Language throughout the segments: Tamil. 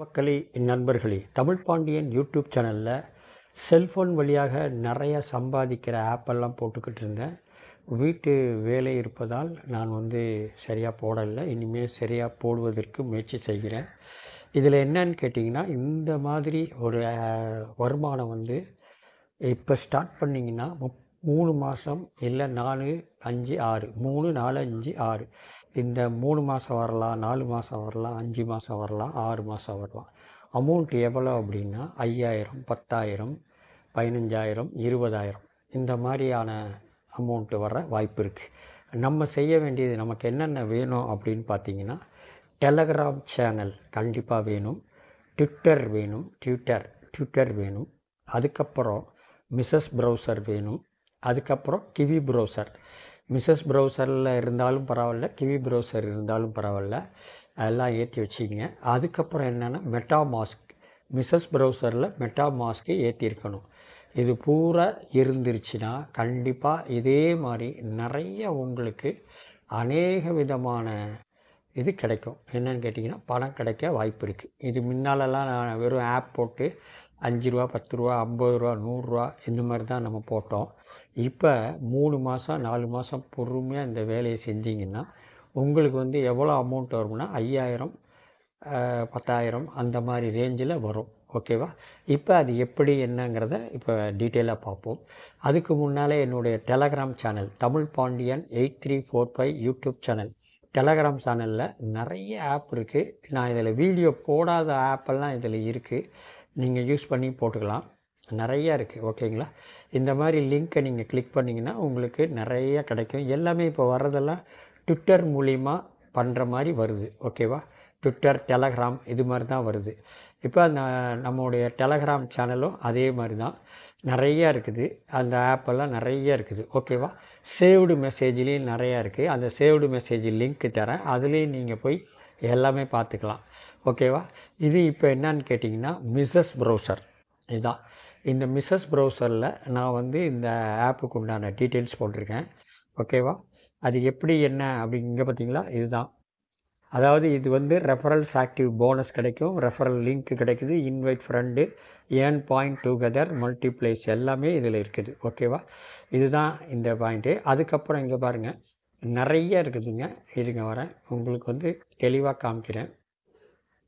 மக்களே நண்பர்களே தமிழ் பாண்டியன் யூடியூப் சேனலில் செல்ஃபோன் வழியாக நிறையா சம்பாதிக்கிற ஆப்பெல்லாம் போட்டுக்கிட்டு இருந்தேன் வீட்டு வேலை இருப்பதால் நான் வந்து சரியாக போடலை இனிமேல் சரியாக போடுவதற்கு முயற்சி செய்கிறேன் இதில் என்னன்னு கேட்டிங்கன்னா இந்த மாதிரி ஒரு வருமானம் வந்து இப்போ ஸ்டார்ட் பண்ணிங்கன்னா முப் மூணு மாதம் இல்லை நாலு அஞ்சு ஆறு மூணு நாலு அஞ்சு ஆறு இந்த மூணு மாதம் வரலாம் நாலு மாதம் வரலாம் அஞ்சு மாதம் வரலாம் ஆறு மாதம் வரலாம் அமௌண்ட் எவ்வளோ அப்படின்னா ஐயாயிரம் பத்தாயிரம் பதினஞ்சாயிரம் இருபதாயிரம் இந்த மாதிரியான அமௌண்ட்டு வர வாய்ப்பு இருக்குது நம்ம செய்ய வேண்டியது நமக்கு என்னென்ன வேணும் அப்படின்னு பார்த்தீங்கன்னா டெலகிராம் சேனல் கண்டிப்பாக வேணும் ட்விட்டர் வேணும் ட்விட்டர் ட்விட்டர் வேணும் அதுக்கப்புறம் மிஸ்ஸஸ் ப்ரௌசர் வேணும் அதுக்கப்புறம் கிவி ப்ரௌசர் மிஸ்ஸஸ் ப்ரௌசரில் இருந்தாலும் பரவாயில்ல கிவி ப்ரௌசர் இருந்தாலும் பரவாயில்ல அதெல்லாம் ஏற்றி வச்சுக்கிங்க அதுக்கப்புறம் என்னென்னா மெட்டா மாஸ்க் மிஸ்ஸஸ் ப்ரௌசரில் மெட்டா மாஸ்க்கு ஏற்றிருக்கணும் இது பூரா இருந்துருச்சுன்னா கண்டிப்பாக இதே மாதிரி நிறைய உங்களுக்கு அநேக விதமான இது கிடைக்கும் என்னென்னு கேட்டிங்கன்னா பணம் கிடைக்க வாய்ப்பு இருக்குது இது முன்னாலெல்லாம் நான் வெறும் ஆப் போட்டு அஞ்சு ரூபா பத்து ரூபா ஐம்பது ரூபா நூறுரூவா இந்த மாதிரி தான் நம்ம போட்டோம் இப்போ மூணு மாதம் நாலு மாதம் பொறுமையாக இந்த வேலையை செஞ்சிங்கன்னா உங்களுக்கு வந்து எவ்வளோ அமௌண்ட் வரும்னா ஐயாயிரம் பத்தாயிரம் அந்த மாதிரி ரேஞ்சில் வரும் ஓகேவா இப்போ அது எப்படி என்னங்கிறத இப்போ டீட்டெயிலாக பார்ப்போம் அதுக்கு முன்னால் என்னுடைய Telegram channel Tamil Pandian eight three four five YouTube channel Telegram சேனலில் நிறைய ஆப் இருக்குது நான் இதில் வீடியோ போடாத ஆப்பெல்லாம் இதில் இருக்குது நீங்கள் யூஸ் பண்ணி போட்டுக்கலாம் நிறையா இருக்குது ஓகேங்களா இந்த மாதிரி லிங்க்கை நீங்கள் கிளிக் பண்ணிங்கன்னா உங்களுக்கு நிறையா கிடைக்கும் எல்லாமே இப்போ வர்றதெல்லாம் ட்விட்டர் மூலிமா பண்ணுற மாதிரி வருது ஓகேவா ட்விட்டர் டெலகிராம் இது மாதிரி தான் வருது இப்போ அந்த நம்மளுடைய டெலகிராம் சேனலும் அதே மாதிரி தான் நிறையா இருக்குது அந்த ஆப்பெல்லாம் நிறையா இருக்குது ஓகேவா சேவ்டு மெசேஜ்லேயும் நிறையா இருக்குது அந்த சேவ்டு மெசேஜ் லிங்க்கு தரேன் அதுலேயும் நீங்கள் போய் எல்லாமே பார்த்துக்கலாம் ஓகேவா இது இப்போ என்னன்னு கேட்டிங்கன்னா மிஸ்ஸஸ் ப்ரௌசர் இதுதான் இந்த மிஸ்ஸஸ் ப்ரௌசரில் நான் வந்து இந்த ஆப்புக்கு உண்டான டீட்டெயில்ஸ் போட்டிருக்கேன் ஓகேவா அது எப்படி என்ன அப்படி இங்கே பார்த்தீங்களா இதுதான் அதாவது இது வந்து ரெஃபரல்ஸ் ஆக்டிவ் போனஸ் கிடைக்கும் ரெஃபரல் லிங்க் கிடைக்குது இன்வைட் ஃப்ரெண்டு ஏன் பாயிண்ட் டுகெதர் மல்டிப்ளேஸ் எல்லாமே இதில் இருக்குது ஓகேவா இதுதான் இந்த பாயிண்ட்டு அதுக்கப்புறம் இங்கே பாருங்கள் நிறைய இருக்குதுங்க இதுங்க வரேன் உங்களுக்கு வந்து தெளிவாக காமிக்கிறேன்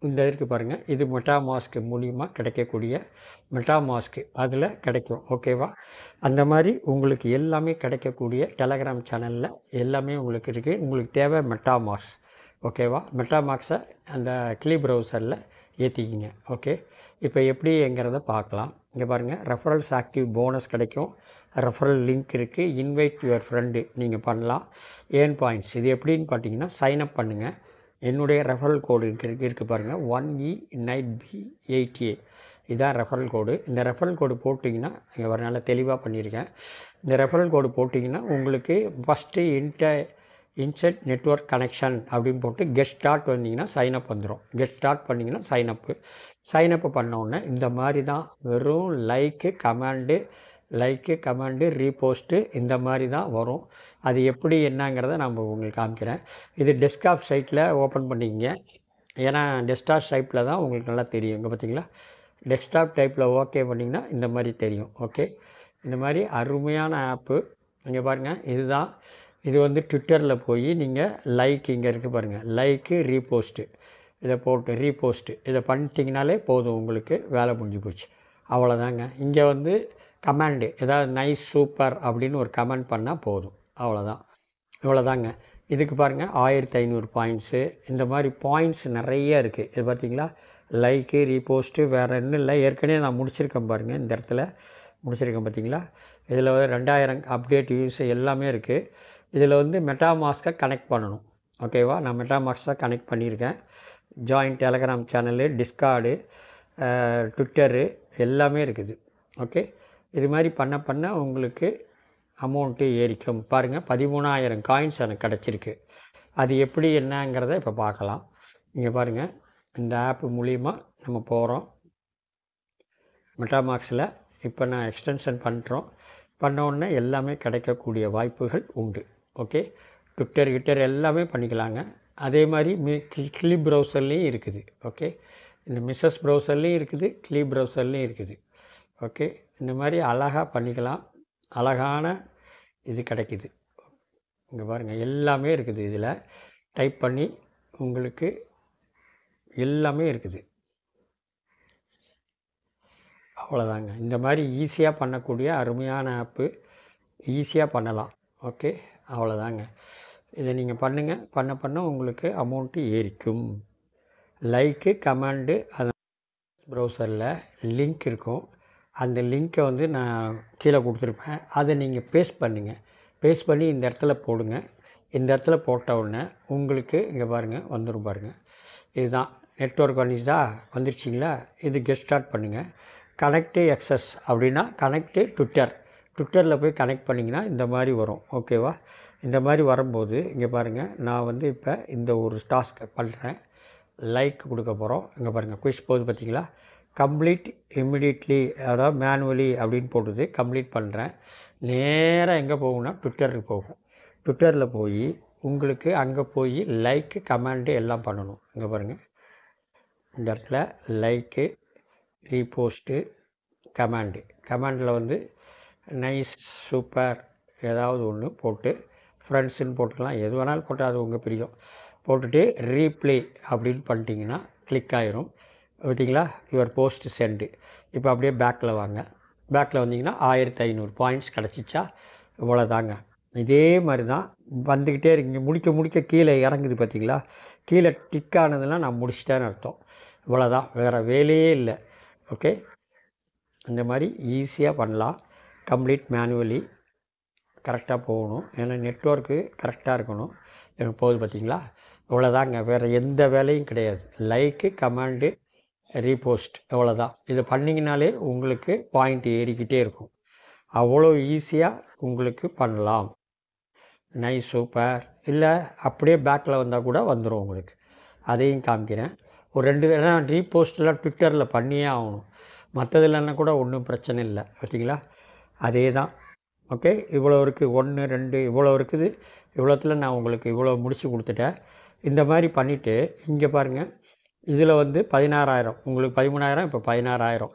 இந்த இதற்கு பாருங்கள் இது மெட்டா மாஸ்க்கு மூலியமாக கிடைக்கக்கூடிய மெட்டா மாஸ்க்கு அதில் கிடைக்கும் ஓகேவா அந்த மாதிரி உங்களுக்கு எல்லாமே கிடைக்கக்கூடிய டெலகிராம் சேனலில் எல்லாமே உங்களுக்கு இருக்குது உங்களுக்கு தேவை மெட்டா மாஸ்க் ஓகேவா மெட்டா மார்க்ஸை அந்த கிளி ப்ரௌசரில் ஏற்றிக்கிங்க ஓகே இப்போ எப்படிங்கிறத பார்க்கலாம் இங்கே பாருங்கள் ரெஃபரல்ஸ் ஆக்டிவ் போனஸ் கிடைக்கும் ரெஃபரல் லிங்க் இருக்குது இன்வைட் யுவர் ஃப்ரெண்டு நீங்கள் பண்ணலாம் ஏன் பாயிண்ட்ஸ் இது எப்படின்னு பார்த்தீங்கன்னா சைன் அப் பண்ணுங்கள் என்னுடைய ரெஃபரல் கோடு இருக்குது பாருங்கள் one E nine B eight A இதுதான் ரெஃபரல் கோடு இந்த ரெஃபரல் கோடு போட்டிங்கன்னா இங்கே ஒரு நல்லா தெளிவாக பண்ணியிருக்கேன் இந்த ரெஃபரல் கோடு போட்டிங்கன்னா உங்களுக்கு ஃபஸ்ட்டு இன்டர் இன்செட் நெட்ஒர்க் கனெக்ஷன் அப்படின்னு போட்டு கெஸ்ட் ஸ்டார்ட் வந்தீங்கன்னா சைனப் வந்துடும் கெஸ்ட் ஸ்டார்ட் பண்ணிங்கன்னா சைனப்பு சைனப்பு பண்ண உடனே இந்த மாதிரி தான் வெறும் like comment like comment repost இந்த மாதிரி தான் வரும் அது எப்படி என்னங்கிறத நான் உங்களுக்கு காமிக்கிறேன் இது டெஸ்க்டாப் சைட்டில் ஓப்பன் பண்ணிக்கங்க ஏன்னா டெஸ்க்டாப் டைப்பில் தான் உங்களுக்கு நல்லா தெரியும் இங்கே பார்த்தீங்களா டெஸ்க்டாப் டைப்பில் ஓகே பண்ணிங்கன்னா இந்த மாதிரி தெரியும் ஓகே இந்த மாதிரி அருமையான ஆப்பு இங்கே பாருங்கள் இதுதான் இது வந்து ட்விட்டரில் போய் நீங்கள் லைக் இங்கே இருக்குது பாருங்கள் லைக்கு ரீபோஸ்ட்டு இதை போட்டு ரீபோஸ்ட்டு இதை பண்ணிட்டீங்கனாலே போதும் உங்களுக்கு வேலை முடிஞ்சு போச்சு அவ்வளோதாங்க இங்கே வந்து கமெண்டு ஏதாவது நைஸ் சூப்பர் அப்படின்னு ஒரு கமெண்ட் பண்ணால் போதும் அவ்வளோதான் இவ்வளோதாங்க இதுக்கு பாருங்கள் ஆயிரத்தி ஐநூறு பாயிண்ட்ஸு இந்த மாதிரி பாயிண்ட்ஸ் நிறைய இருக்குது இது பார்த்திங்களா லைக்கு ரீபோஸ்ட்டு வேறு என்ன இல்லை ஏற்கனவே நான் முடிச்சிருக்கேன் பாருங்கள் இந்த இடத்துல முடிச்சிருக்கேன் பார்த்தீங்களா இதில் வந்து ரெண்டாயிரம் அப்டேட் யூஸ் எல்லாமே இருக்குது இதில் வந்து மெட்டாமாஸ்க்கை கனெக்ட் பண்ணணும் ஓகேவா நான் மெட்டாமாஸ்க்காக கனெக்ட் பண்ணியிருக்கேன் join Telegram channel Discord Twitter எல்லாமே இருக்குது ஓகே இது மாதிரி பண்ண பண்ண உங்களுக்கு அமௌண்ட்டு ஏறிக்கும் பாருங்கள் பதிமூணாயிரம் காயின்ஸ் எனக்கு கிடச்சிருக்கு அது எப்படி என்னங்கிறத இப்போ பார்க்கலாம் இங்கே பாருங்கள் இந்த ஆப் மூலிமா நம்ம போகிறோம் மெட்டாமாக்ஸில் இப்போ நான் எக்ஸ்டென்ஷன் பண்ணுறோம் பண்ணோடனே எல்லாமே கிடைக்கக்கூடிய வாய்ப்புகள் உண்டு ஓகே ட்விட்டர் கிட்டர் எல்லாமே பண்ணிக்கலாங்க அதே மாதிரி மி கிளி ப்ரௌசர்லேயும் இருக்குது ஓகே இந்த மிஸ்ஸஸ் ப்ரௌசர்லேயும் இருக்குது கிளி ப்ரௌசர்லேயும் இருக்குது ஓகே இந்த மாதிரி அழகாக பண்ணிக்கலாம் அழகான இது கிடைக்கிது இங்கே பாருங்கள் எல்லாமே இருக்குது இதில் டைப் பண்ணி உங்களுக்கு எல்லாமே இருக்குது அவ்வளோதாங்க இந்த மாதிரி ஈஸியாக பண்ணக்கூடிய அருமையான ஆப்பு ஈஸியாக பண்ணலாம் ஓகே அவ்வளோதாங்க இதை நீங்கள் பண்ணுங்கள் பண்ண பண்ண உங்களுக்கு அமௌண்ட்டு ஏறிக்கும் லைக்கு கமெண்டு அது ப்ரௌசரில் லிங்க் இருக்கும் அந்த லிங்க்கை வந்து நான் கீழே கொடுத்துருப்பேன் அதை நீங்கள் பேஸ்ட் பண்ணுங்கள் பேஸ்ட் பண்ணி இந்த இடத்துல போடுங்க இந்த இடத்துல போட்ட உடனே உங்களுக்கு இங்கே பாருங்கள் வந்துடும் பாருங்கள் இதுதான் நெட்ஒர்க் தான் வந்துருச்சிங்களா இது கெஸ்ட் ஸ்டார்ட் பண்ணுங்கள் கனெக்டு எக்ஸஸ் அப்படின்னா கனெக்டு ட்விட்டர் ட்விட்டரில் போய் கனெக்ட் பண்ணிங்கன்னா இந்த மாதிரி வரும் ஓகேவா இந்த மாதிரி வரும்போது இங்கே பாருங்கள் நான் வந்து இப்போ இந்த ஒரு டாஸ்க்கை பண்ணுறேன் லைக் கொடுக்க போகிறோம் இங்கே பாருங்கள் குயிஸ் போகுது பார்த்தீங்களா கம்ப்ளீட் இம்மிடியட்லி அதாவது மேனுவலி அப்படின்னு போட்டுது கம்ப்ளீட் பண்ணுறேன் நேராக எங்கே போகும்னா ட்விட்டருக்கு போகும் ட்விட்டரில் போய் உங்களுக்கு அங்கே போய் லைக்கு கமெண்ட்டு எல்லாம் பண்ணணும் இங்கே பாருங்கள் இந்த இடத்துல லைக்கு ரீபோஸ்ட்டு கமெண்டு கமெண்டில் வந்து நைஸ் சூப்பர் ஏதாவது ஒன்று போட்டு ஃப்ரெண்ட்ஸுன்னு போட்டுக்கலாம் எது வேணாலும் போட்டால் அது உங்கள் பிரியம் போட்டுட்டு ரீப்ளே அப்படின்னு பண்ணிட்டீங்கன்னா கிளிக் ஆகிரும் பார்த்தீங்களா யுவர் போஸ்ட் சென்டு இப்போ அப்படியே பேக்கில் வாங்க பேக்கில் வந்தீங்கன்னா ஆயிரத்தி ஐநூறு பாயிண்ட்ஸ் கிடச்சிச்சா இவ்வளோதாங்க இதே மாதிரி தான் வந்துக்கிட்டே இருக்கீங்க முடிக்க முடிக்க கீழே இறங்குது பார்த்தீங்களா கீழே டிக் ஆனதுன்னா நான் முடிச்சிட்டேன்னு அர்த்தம் இவ்வளோதான் வேறு வேலையே இல்லை ஓகே இந்த மாதிரி ஈஸியாக பண்ணலாம் கம்ப்ளீட் மேனுவலி கரெக்டாக போகணும் ஏன்னா நெட்ஒர்க்கு கரெக்டாக இருக்கணும் எனக்கு போகுது பார்த்தீங்களா இவ்வளோதாங்க வேறு எந்த வேலையும் கிடையாது லைக்கு கமாண்டு ரீபோஸ்ட் எவ்வளோ தான் இதை பண்ணிங்கனாலே உங்களுக்கு பாயிண்ட் ஏறிக்கிட்டே இருக்கும் அவ்வளோ ஈஸியாக உங்களுக்கு பண்ணலாம் நைஸ் சூப்பர் இல்லை அப்படியே பேக்கில் வந்தால் கூட வந்துடும் உங்களுக்கு அதையும் காமிக்கிறேன் ஒரு ரெண்டு ஏன்னா ரீபோஸ்டெலாம் ட்விட்டரில் பண்ணியே ஆகணும் மற்றதுலன்னா கூட ஒன்றும் பிரச்சனை இல்லை பார்த்தீங்களா அதே தான் ஓகே இவ்வளோ இருக்குது ஒன்று ரெண்டு இவ்வளோ இருக்குது இவ்வளோத்தில் நான் உங்களுக்கு இவ்வளோ முடித்து கொடுத்துட்டேன் இந்த மாதிரி பண்ணிவிட்டு இங்கே பாருங்கள் இதில் வந்து பதினாறாயிரம் உங்களுக்கு பதிமூணாயிரம் இப்போ பதினாறாயிரம்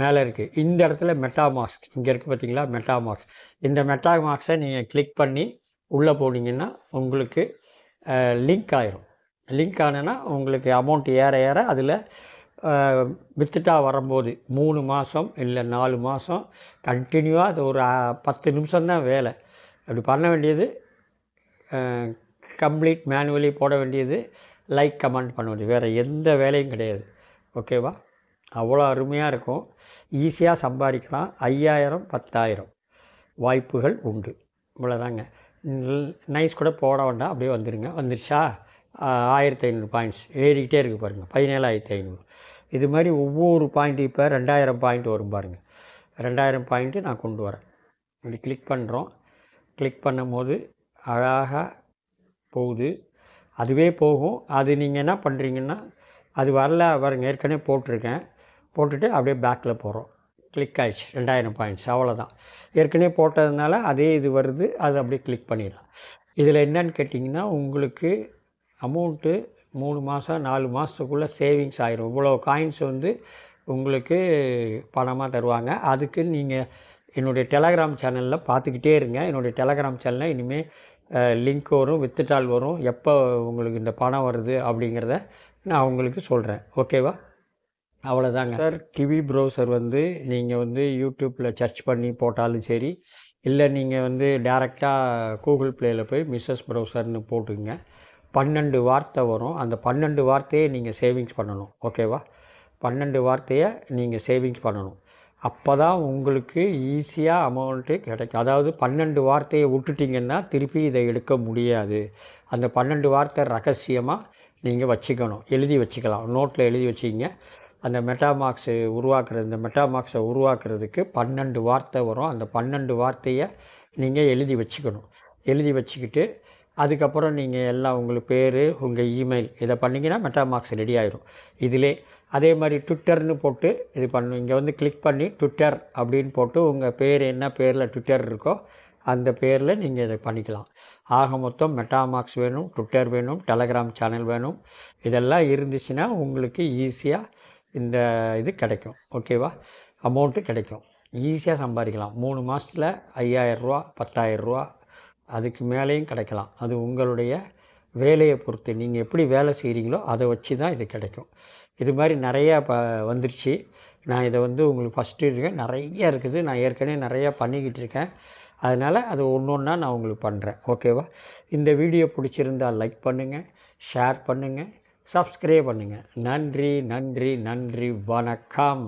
மேலே இருக்குது இந்த இடத்துல மெட்டாமாஸ்க் இங்கே இருக்குது பார்த்தீங்களா மெட்டாமாஸ்க் இந்த மெட்டாமாக்ஸை நீங்கள் கிளிக் பண்ணி உள்ளே போனீங்கன்னா உங்களுக்கு லிங்க் ஆயிரும் லிங்க் ஆனேன்னா உங்களுக்கு அமௌண்ட் ஏற ஏற அதில் வித்துட்டா வரும்போது மூணு மாதம் இல்லை நாலு மாதம் கண்டினியூவாக அது ஒரு பத்து நிமிஷம்தான் வேலை அப்படி பண்ண வேண்டியது கம்ப்ளீட் மேனுவலி போட வேண்டியது லைக் கமெண்ட் பண்ண முடியும் வேறு எந்த வேலையும் கிடையாது ஓகேவா அவ்வளோ அருமையாக இருக்கும் ஈஸியாக சம்பாதிக்கலாம் ஐயாயிரம் பத்தாயிரம் வாய்ப்புகள் உண்டு இவ்வளோதாங்க நைஸ் கூட போட வேண்டாம் அப்படியே வந்துடுங்க வந்துருச்சா ஆயிரத்தி ஐநூறு பாயிண்ட்ஸ் ஏறிக்கிட்டே இருக்குது பாருங்கள் பதினேழாயிரத்தி ஐநூறு இது மாதிரி ஒவ்வொரு பாயிண்ட் இப்போ ரெண்டாயிரம் பாயிண்ட் வரும் பாருங்கள் ரெண்டாயிரம் பாயிண்ட்டு நான் கொண்டு வரேன் இப்படி கிளிக் பண்ணுறோம் கிளிக் பண்ணும்போது அழகாக போகுது அதுவே போகும் அது நீங்கள் என்ன பண்ணுறீங்கன்னா அது வரல வரங்க ஏற்கனவே போட்டிருக்கேன் போட்டுட்டு அப்படியே பேக்கில் போகிறோம் கிளிக் ஆகிடுச்சு ரெண்டாயிரம் பாயிண்ட்ஸ் அவ்வளோதான் ஏற்கனவே போட்டதுனால அதே இது வருது அது அப்படியே கிளிக் பண்ணிடலாம் இதில் என்னன்னு கேட்டிங்கன்னா உங்களுக்கு அமௌண்ட்டு மூணு மாதம் நாலு மாதத்துக்குள்ளே சேவிங்ஸ் ஆயிரும் இவ்வளோ காயின்ஸ் வந்து உங்களுக்கு பணமாக தருவாங்க அதுக்கு நீங்கள் என்னுடைய டெலகிராம் சேனலில் பார்த்துக்கிட்டே இருங்க என்னுடைய டெலகிராம் சேனலில் இனிமேல் லிங்க் வரும் வித்துட்டால் வரும் எப்போ உங்களுக்கு இந்த பணம் வருது அப்படிங்கிறத நான் உங்களுக்கு சொல்கிறேன் ஓகேவா அவ்வளோதாங்க சார் டிவி ப்ரௌசர் வந்து நீங்கள் வந்து யூடியூப்பில் சர்ச் பண்ணி போட்டாலும் சரி இல்லை நீங்கள் வந்து டேரெக்டாக கூகுள் ப்ளேயில் போய் மிஸ்ஸஸ் ப்ரௌசர்னு போட்டுங்க பன்னெண்டு வார்த்தை வரும் அந்த பன்னெண்டு வார்த்தையை நீங்கள் சேவிங்ஸ் பண்ணணும் ஓகேவா பன்னெண்டு வார்த்தையை நீங்கள் சேவிங்ஸ் பண்ணணும் அப்போ தான் உங்களுக்கு ஈஸியாக அமௌண்ட்டு கிடைக்கும் அதாவது பன்னெண்டு வார்த்தையை விட்டுட்டிங்கன்னா திருப்பி இதை எடுக்க முடியாது அந்த பன்னெண்டு வார்த்தை ரகசியமாக நீங்கள் வச்சுக்கணும் எழுதி வச்சுக்கலாம் நோட்டில் எழுதி வச்சிங்க அந்த மெட்டாமார்க்ஸு உருவாக்குறது இந்த மெட்டாமார்க்ஸை உருவாக்குறதுக்கு பன்னெண்டு வார்த்தை வரும் அந்த பன்னெண்டு வார்த்தையை நீங்கள் எழுதி வச்சுக்கணும் எழுதி வச்சுக்கிட்டு அதுக்கப்புறம் நீங்கள் எல்லாம் உங்களுக்கு பேர் உங்கள் இமெயில் இதை பண்ணிங்கன்னா மெட்டாமார்க்ஸ் ரெடி ஆகிடும் இதிலே அதே மாதிரி ட்விட்டர்னு போட்டு இது பண்ணும் இங்கே வந்து கிளிக் பண்ணி ட்விட்டர் அப்படின்னு போட்டு உங்கள் பேர் என்ன பேரில் ட்விட்டர் இருக்கோ அந்த பேரில் நீங்கள் இதை பண்ணிக்கலாம் ஆக மொத்தம் மெட்டாமார்க்ஸ் வேணும் ட்விட்டர் வேணும் டெலகிராம் சேனல் வேணும் இதெல்லாம் இருந்துச்சுன்னா உங்களுக்கு ஈஸியாக இந்த இது கிடைக்கும் ஓகேவா அமௌண்ட்டு கிடைக்கும் ஈஸியாக சம்பாதிக்கலாம் மூணு மாதத்தில் ஐயாயிரரூவா பத்தாயிரரூவா அதுக்கு மேலேயும் கிடைக்கலாம் அது உங்களுடைய வேலையை பொறுத்து நீங்கள் எப்படி வேலை செய்கிறீங்களோ அதை வச்சு தான் இது கிடைக்கும் இது மாதிரி நிறையா ப வந்துருச்சு நான் இதை வந்து உங்களுக்கு ஃபஸ்ட்டு இருக்கேன் நிறையா இருக்குது நான் ஏற்கனவே நிறையா பண்ணிக்கிட்டு இருக்கேன் அதனால் அது ஒன்று ஒன்றா நான் உங்களுக்கு பண்ணுறேன் ஓகேவா இந்த வீடியோ பிடிச்சிருந்தால் லைக் பண்ணுங்கள் ஷேர் பண்ணுங்கள் சப்ஸ்கிரைப் பண்ணுங்கள் நன்றி நன்றி நன்றி வணக்கம்